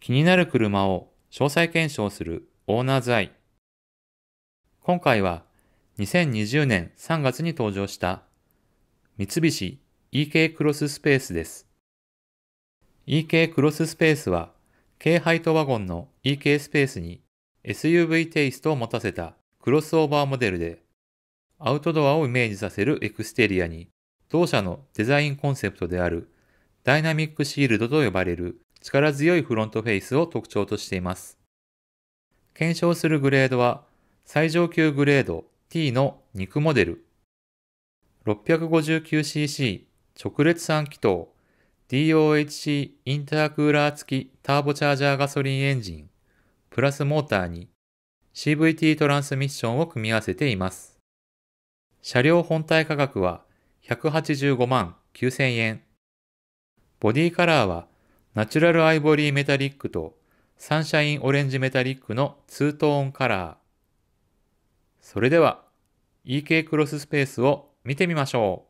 気になる車を詳細検証するオーナーズアイ。今回は2020年3月に登場した三菱 EK クロススペースです。EK クロススペースは軽ハイトワゴンの EK スペースに SUV テイストを持たせたクロスオーバーモデルでアウトドアをイメージさせるエクステリアに同社のデザインコンセプトであるダイナミックシールドと呼ばれる力強いフロントフェイスを特徴としています。検証するグレードは、最上級グレード T の肉モデル、659cc 直列3気筒 DOHC インタークーラー付きターボチャージャーガソリンエンジン、プラスモーターに CVT トランスミッションを組み合わせています。車両本体価格は185万9000円。ボディカラーはナチュラルアイボリーメタリックとサンシャインオレンジメタリックのツートーンカラー。それでは EK クロススペースを見てみましょう。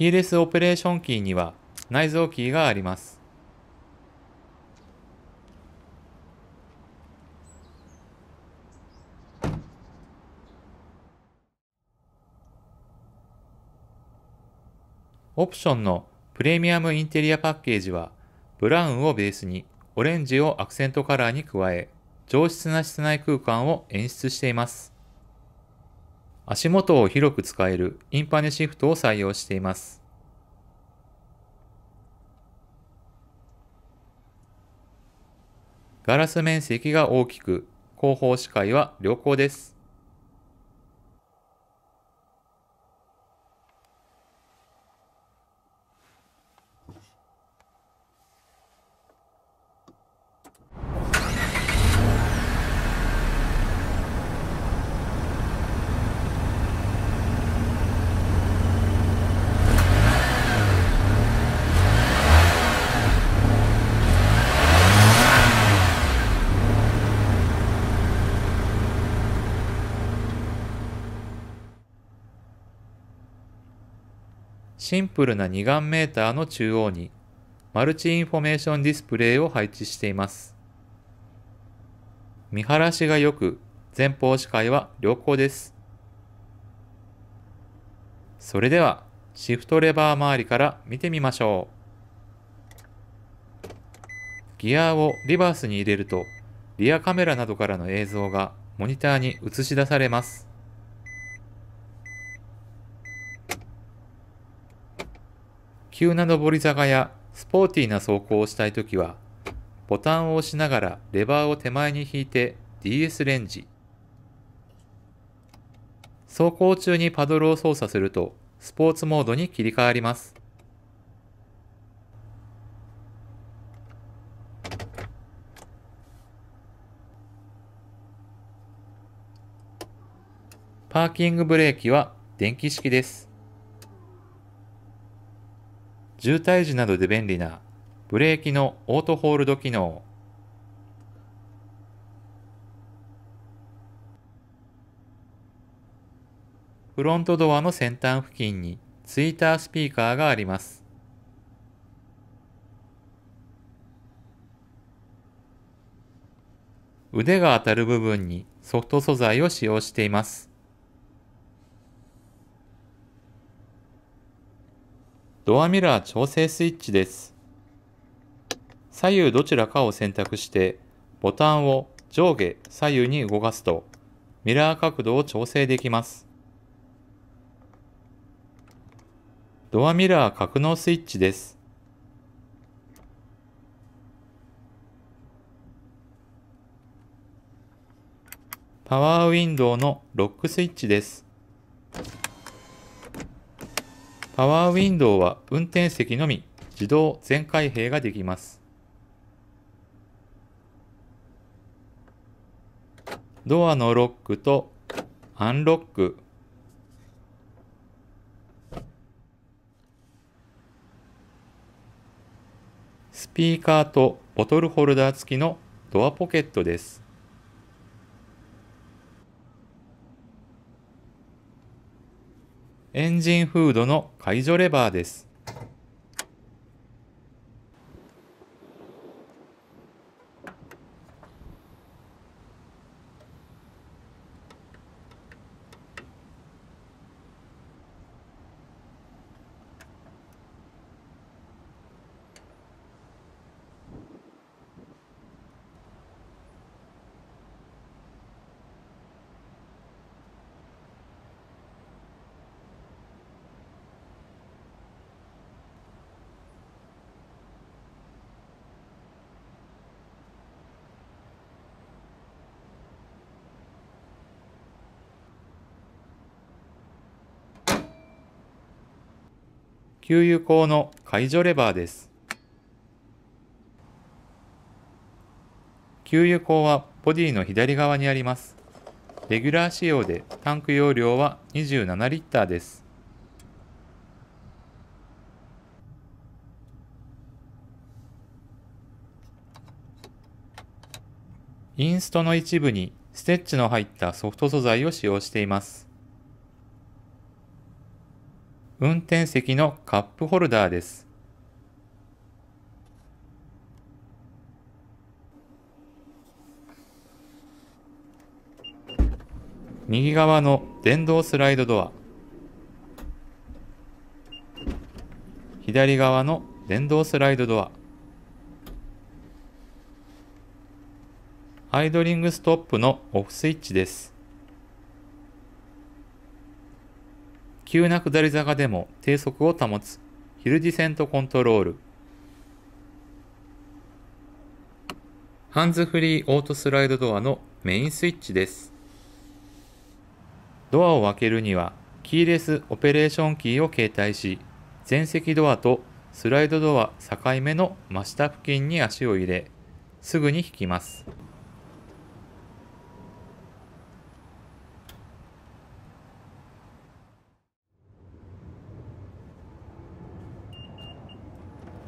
キーレスオペレーションキーには内蔵キーがあります。オプションのプレミアムインテリアパッケージは、ブラウンをベースにオレンジをアクセントカラーに加え、上質な室内空間を演出しています。足元を広く使えるインパネシフトを採用しています。ガラス面積が大きく、後方視界は良好です。シンプルな2眼メーターの中央にマルチインフォメーションディスプレイを配置しています。見晴らしが良く、前方視界は良好です。それでは、シフトレバー周りから見てみましょう。ギアをリバースに入れると、リアカメラなどからの映像がモニターに映し出されます。急な上り坂やスポーティーな走行をしたいときは、ボタンを押しながらレバーを手前に引いて DS レンジ。走行中にパドルを操作すると、スポーツモードに切り替わります。パーキングブレーキは電気式です。渋滞時などで便利なブレーキのオートホールド機能フロントドアの先端付近にツイータースピーカーがあります腕が当たる部分にソフト素材を使用していますドアミラー調整スイッチです。左右どちらかを選択して、ボタンを上下左右に動かすと、ミラー角度を調整できます。ドアミラー格納スイッチです。パワーウィンドウのロックスイッチです。パワーウィンドウは運転席のみ自動全開閉ができます。ドアのロックとアンロック、スピーカーとボトルホルダー付きのドアポケットです。エンジンフードの解除レバーです。給油口の解除レバーです。給油口はボディの左側にあります。レギュラー仕様でタンク容量は27リッターです。インストの一部にステッチの入ったソフト素材を使用しています。運転席のカップホルダーです。右側の電動スライドドア左側の電動スライドドアアイドリングストップのオフスイッチです急な下り坂でも低速を保つヒルディセントコントロールハンズフリーオートスライドドアのメインスイッチですドアを開けるにはキーレスオペレーションキーを携帯し前席ドアとスライドドア境目の真下付近に足を入れすぐに引きます。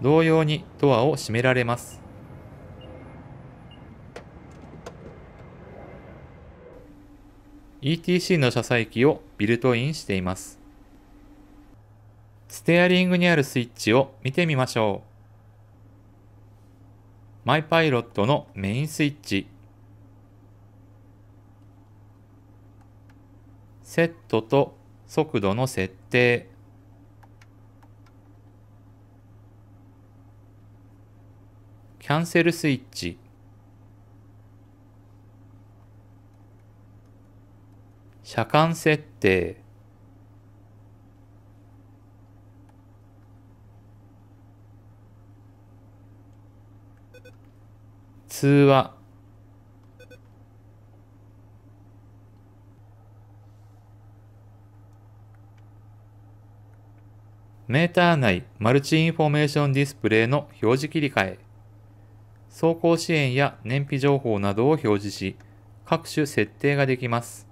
同様にドアを閉められます。ETC の車載機をビルトインしています。ステアリングにあるスイッチを見てみましょう。マイパイロットのメインスイッチ。セットと速度の設定。ャンセルスイッチ車間設定通話メーター内マルチインフォメーションディスプレイの表示切り替え走行支援や燃費情報などを表示し、各種設定ができます。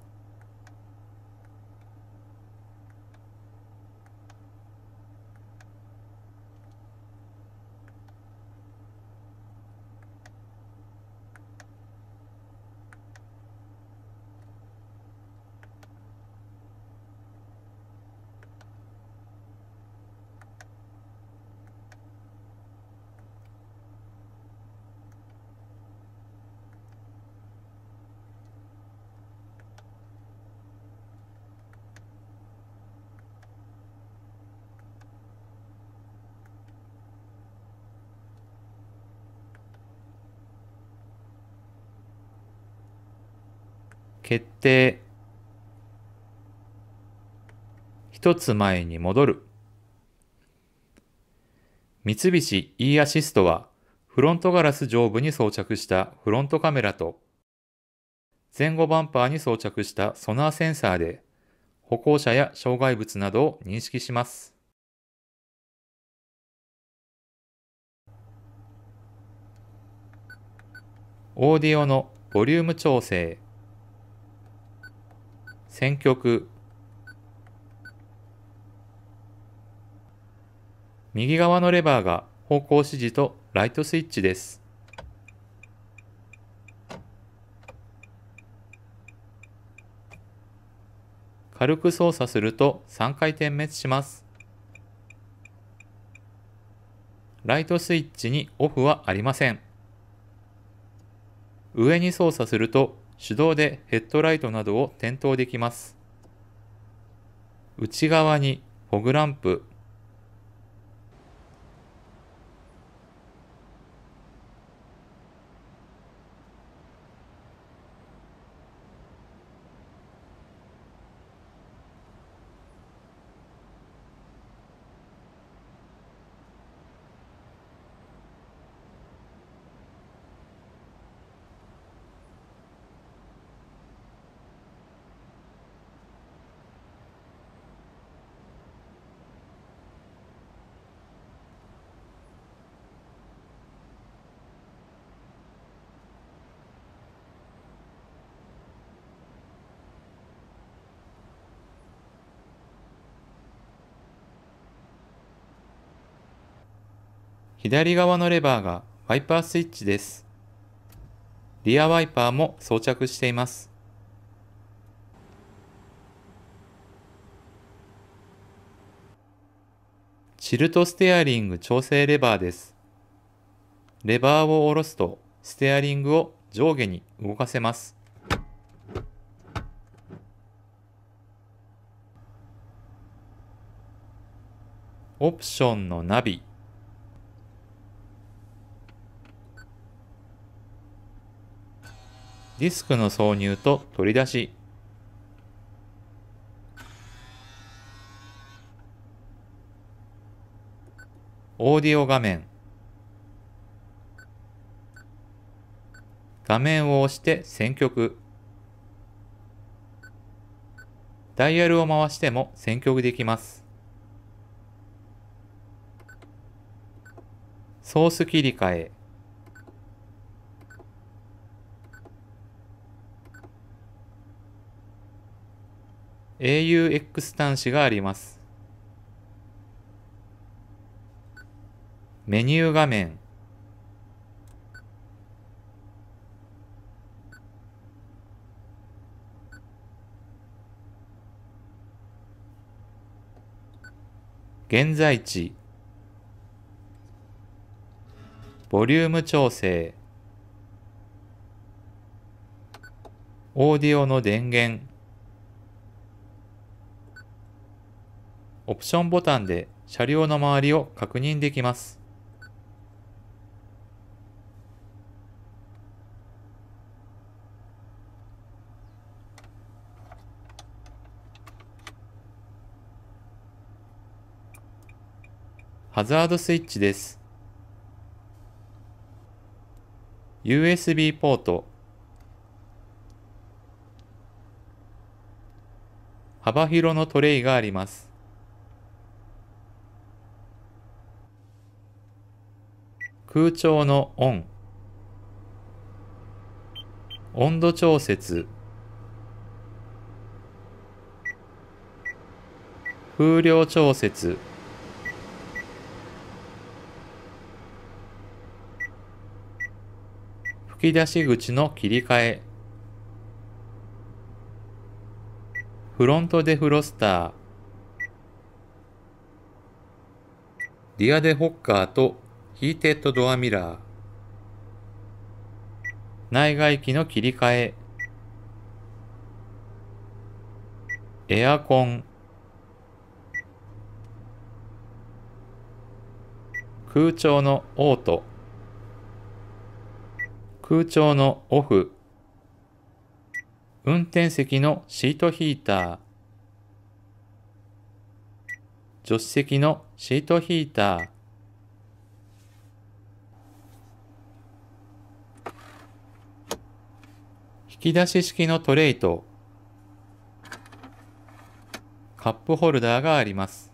決定一つ前に戻る三菱 e アシストはフロントガラス上部に装着したフロントカメラと前後バンパーに装着したソナーセンサーで歩行者や障害物などを認識します。オーディオのボリューム調整選曲右側のレバーが方向指示とライトスイッチです。軽く操作すると3回点滅します。ライトスイッチにオフはありません。上に操作すると手動でヘッドライトなどを点灯できます。内側にフォグランプ、左側のレバーがワイパースイッチです。リアワイパーも装着しています。チルトステアリング調整レバーです。レバーを下ろすとステアリングを上下に動かせます。オプションのナビディスクの挿入と取り出し。オーディオ画面。画面を押して選曲。ダイヤルを回しても選曲できます。ソース切り替え。AUX 端子があります。メニュー画面。現在地。ボリューム調整。オーディオの電源。オプションボタンで車両の周りを確認できます。ハザードスイッチです。USB ポート幅広のトレイがあります。空調のオン温度調節風量調節吹き出し口の切り替えフロントデフロスターリアデホッカーとヒーテッドドアミラー内外機の切り替えエアコン空調のオート空調のオフ運転席のシートヒーター助手席のシートヒーターき出し式のトレイとカップホルダーがあります。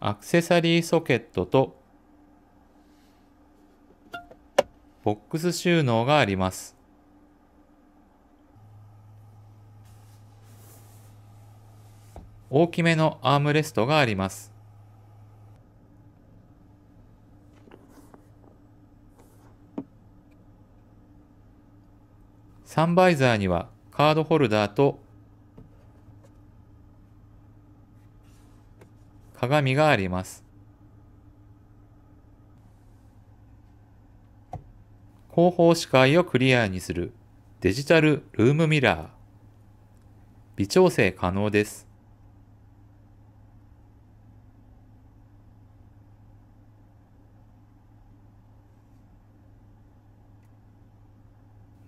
アクセサリーソケットとボックス収納があります。大きめのアームレストがあります。ンバイザーにはカードホルダーと鏡があります。後方視界をクリアにするデジタルルームミラー。微調整可能です。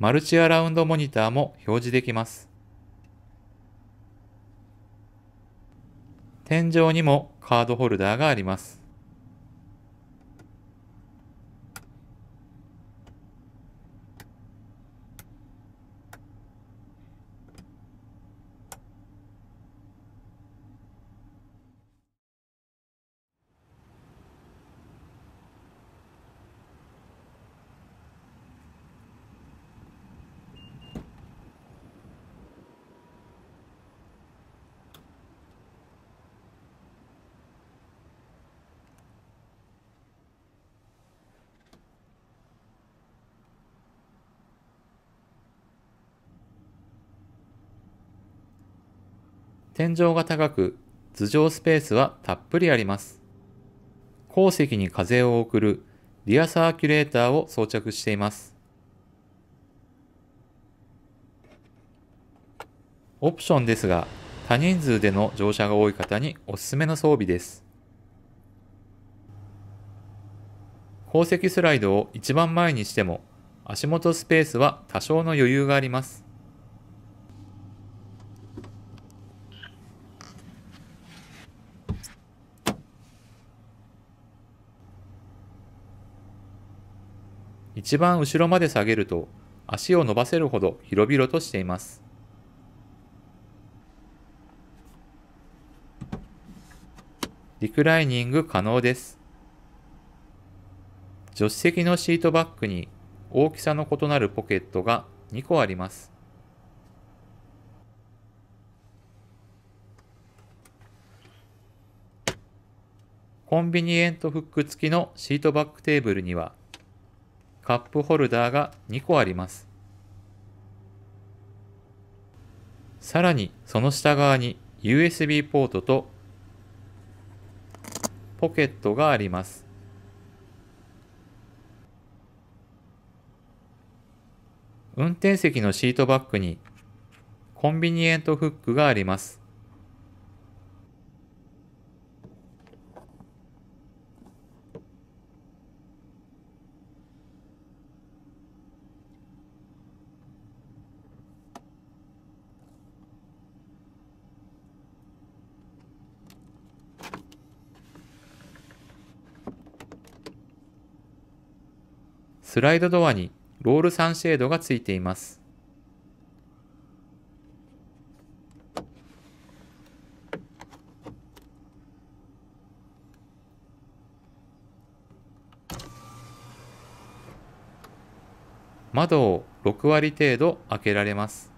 マルチアラウンドモニターも表示できます。天井にもカードホルダーがあります。天井が高く、頭上スペースはたっぷりあります。後席に風を送るリアサーキュレーターを装着しています。オプションですが、多人数での乗車が多い方におすすめの装備です。後席スライドを一番前にしても、足元スペースは多少の余裕があります。一番後ろまで下げると足を伸ばせるほど広々としています。リクライニング可能です。助手席のシートバッグに大きさの異なるポケットが2個あります。コンビニエントフック付きのシートバックテーブルにはカップホルダーが2個あります。さらにその下側に USB ポートとポケットがあります。運転席のシートバックにコンビニエントフックがあります。スライドドアにロールサンシェードがついています。窓を6割程度開けられます。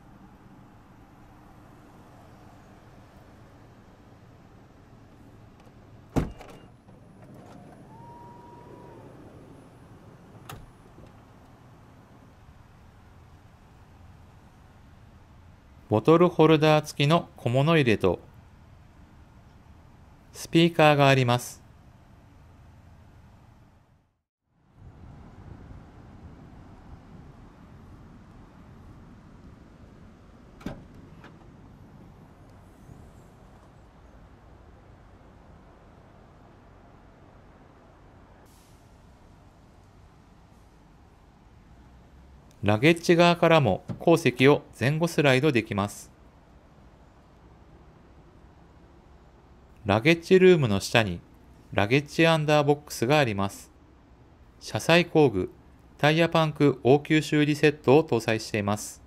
ボトルホルダー付きの小物入れとスピーカーがあります。ラゲッジ側からも鉱石を前後スライドできます。ラゲッジルームの下にラゲッジアンダーボックスがあります。車載工具、タイヤパンク応急修理セットを搭載しています。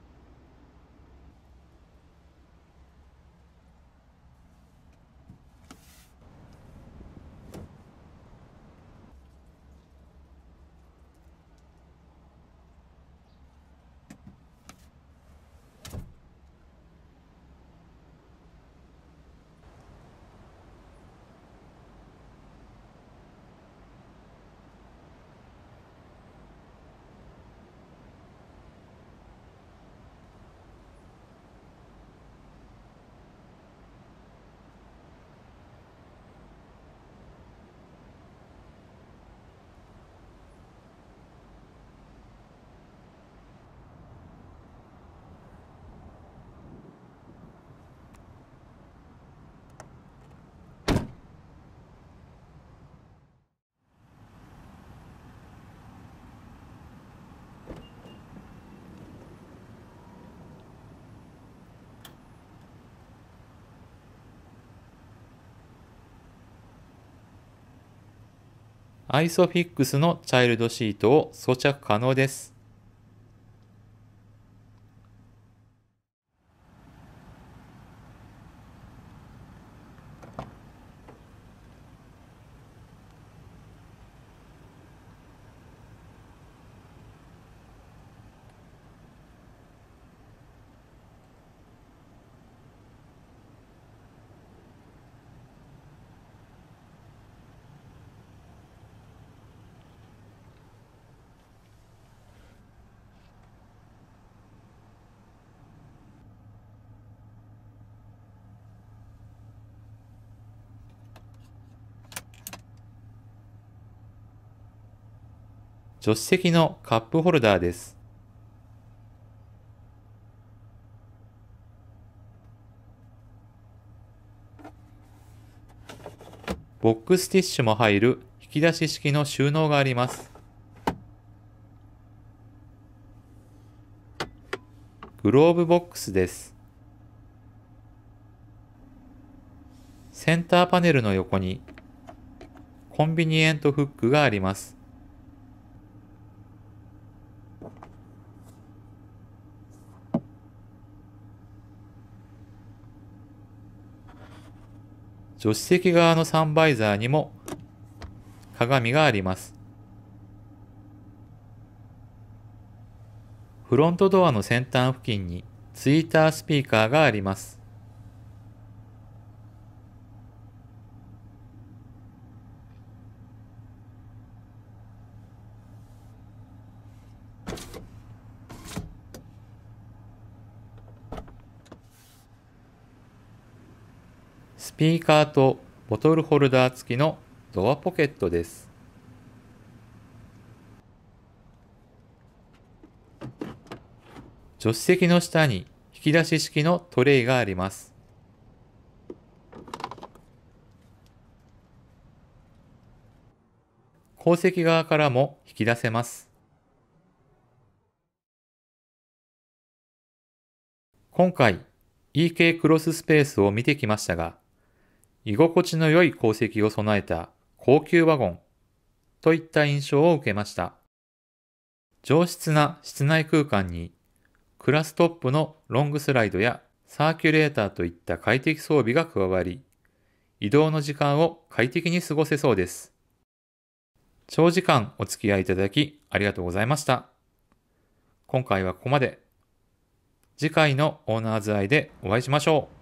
ISOFIX のチャイルドシートを装着可能です。助手席のカップホルダーです。ボックスティッシュも入る引き出し式の収納があります。グローブボックスです。センターパネルの横にコンビニエントフックがあります。助手席側のサンバイザーにも鏡があります。フロントドアの先端付近にツイータースピーカーがあります。ピーカーとボトルホルダー付きのドアポケットです。助手席の下に引き出し式のトレイがあります。後席側からも引き出せます。今回 EK クロススペースを見てきましたが、居心地の良い功績を備えた高級ワゴンといった印象を受けました。上質な室内空間にクラストップのロングスライドやサーキュレーターといった快適装備が加わり、移動の時間を快適に過ごせそうです。長時間お付き合いいただきありがとうございました。今回はここまで。次回のオーナーズ愛でお会いしましょう。